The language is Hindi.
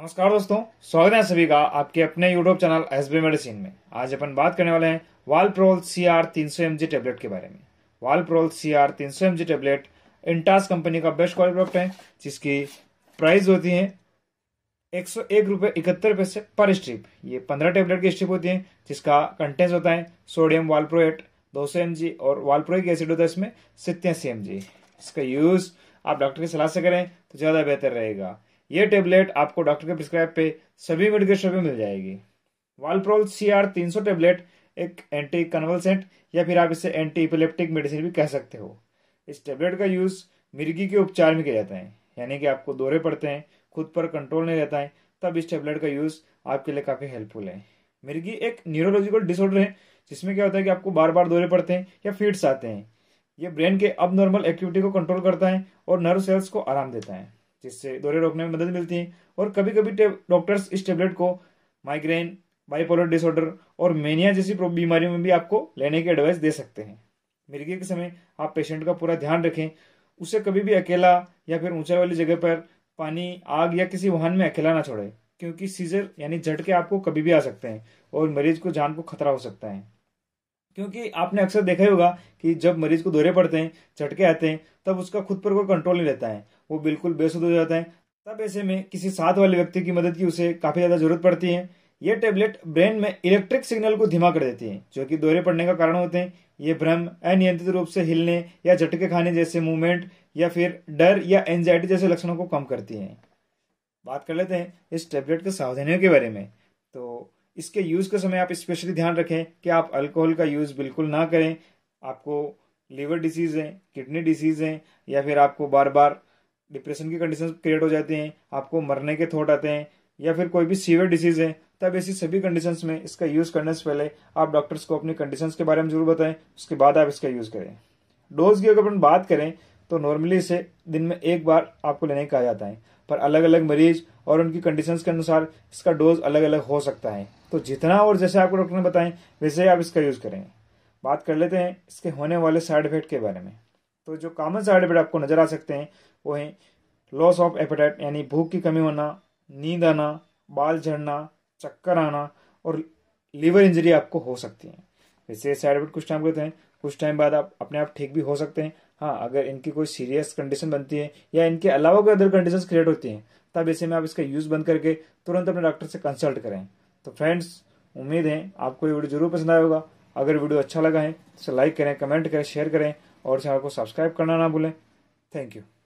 नमस्कार दोस्तों स्वागत है सभी का आपके अपने YouTube channel S B medicine में आज अपन बात करने वाले हैं वाल प्रोल सी आर तीन सौ एम जी टेबलेट के बारे में वाल प्रोल सी आर तीन सौ M G tablet Intas company का बेस्ट क्वालिटी प्रोडक्ट है जिसकी प्राइस होती है एक सौ एक रुपये इकहत्तर पैसे पर स्ट्रिप ये पंद्रह टेबलेट की स्ट्रिप होती है जिसका कंटेंट होता है सोडियम वालप्रोएट दो सौ एम जी और वालप्रोइक एसिड होता है इसमें सितयासी एम जी इसका यूज़ आप डॉक्टर की सलाह से करें तो ज़्यादा बेहतर रहेगा यह टेबलेट आपको डॉक्टर के प्रिस्क्राइब पे सभी मेडिकल शॉप में मिल जाएगी वालप्रोल सी आर तीन सौ टेबलेट एक एंटी कन्वलसेंट या फिर आप इसे एंटी इपिलेप्टिक मेडिसिन भी कह सकते हो इस टेबलेट का यूज़ मिर्गी के उपचार में किया जाता है यानी कि आपको दौरे पड़ते हैं खुद पर कंट्रोल नहीं रहता है तब इस टेबलेट का यूज़ आपके लिए काफ़ी हेल्पफुल है मिर्गी एक न्यूरोलॉजिकल डिसऑर्डर है जिसमें क्या होता है कि आपको बार बार दौरे पड़ते हैं या फीट्स आते हैं ये ब्रेन के अब नॉर्मल एक्टिविटी को कंट्रोल करता है और नर्व सेल्स को आराम देता है जिससे दौरे रोकने में मदद मिलती है और कभी कभी डॉक्टर्स इस टेबलेट को माइग्रेन बाइपोलर डिसऑर्डर और मेनिया जैसी बीमारियों में भी आपको लेने की एडवाइस दे सकते हैं मिर्गी के समय आप पेशेंट का पूरा ध्यान रखें उसे कभी भी अकेला या फिर ऊंचाई वाली जगह पर पानी आग या किसी वाहन में अकेला ना छोड़े क्योंकि सीजर यानी झटके आपको कभी भी आ सकते हैं और मरीज को जान को खतरा हो सकता है क्योंकि आपने अक्सर देखा ही होगा कि जब मरीज को दौरे पड़ते हैं चटके आते हैं तब उसका खुद पर कोई कंट्रोल नहीं रहता है वो बिल्कुल बेसुद हो जाता है तब ऐसे में किसी साथ वाले व्यक्ति की मदद की उसे काफ़ी ज़्यादा जरूरत पड़ती है ये टेबलेट ब्रेन में इलेक्ट्रिक सिग्नल को धीमा कर देती है जो कि दौरे पड़ने का कारण होते हैं ये भ्रम अनियंत्रित रूप से हिलने या झटके खाने जैसे मूवमेंट या फिर डर या एंजाइटी जैसे लक्षणों को कम करती है बात कर लेते हैं इस टेबलेट के सावधानियों के बारे में इसके यूज़ के समय आप स्पेशली ध्यान रखें कि आप अल्कोहल का यूज़ बिल्कुल ना करें आपको लीवर डिसीज़ है किडनी डिजीज है या फिर आपको बार बार डिप्रेशन की कंडीशन क्रिएट हो जाती हैं आपको मरने के थॉट आते हैं या फिर कोई भी सीवियर डिसीज़ है तब ऐसी सभी कंडीशन में इसका यूज़ करने से पहले आप डॉक्टर्स को अपनी कंडीशन के बारे में जरूर बताएं उसके बाद आप इसका यूज़ करें डोज की अगर अपन बात करें तो नॉर्मली इसे दिन में एक बार आपको लेने कहा जाता है पर अलग अलग मरीज और उनकी कंडीशन के अनुसार इसका डोज अलग अलग हो सकता है तो जितना और जैसे आपको डॉक्टर ने बताएं वैसे आप इसका यूज़ करें बात कर लेते हैं इसके होने वाले साइड इफेक्ट के बारे में तो जो कॉमन साइड इफेक्ट आपको नज़र आ सकते हैं वो है लॉस ऑफ एपेटाइट यानी भूख की कमी होना नींद आना बाल झड़ना चक्कर आना और लीवर इंजरी आपको हो सकती है वैसे साइड इफेक्ट कुछ टाइम करते हैं कुछ टाइम बाद आप अपने आप ठीक भी हो सकते हैं हाँ अगर इनकी कोई सीरियस कंडीशन बनती है या इनके अलावा कोई अदर कंडीशन क्रिएट होती हैं तब ऐसे में आप इसका यूज़ बंद करके तुरंत अपने डॉक्टर से कंसल्ट करें तो फ्रेंड्स उम्मीद है आपको ये वीडियो जरूर पसंद आया होगा अगर वीडियो अच्छा लगा है तो लाइक करें कमेंट करें शेयर करें और चैनल को सब्सक्राइब करना ना भूलें थैंक यू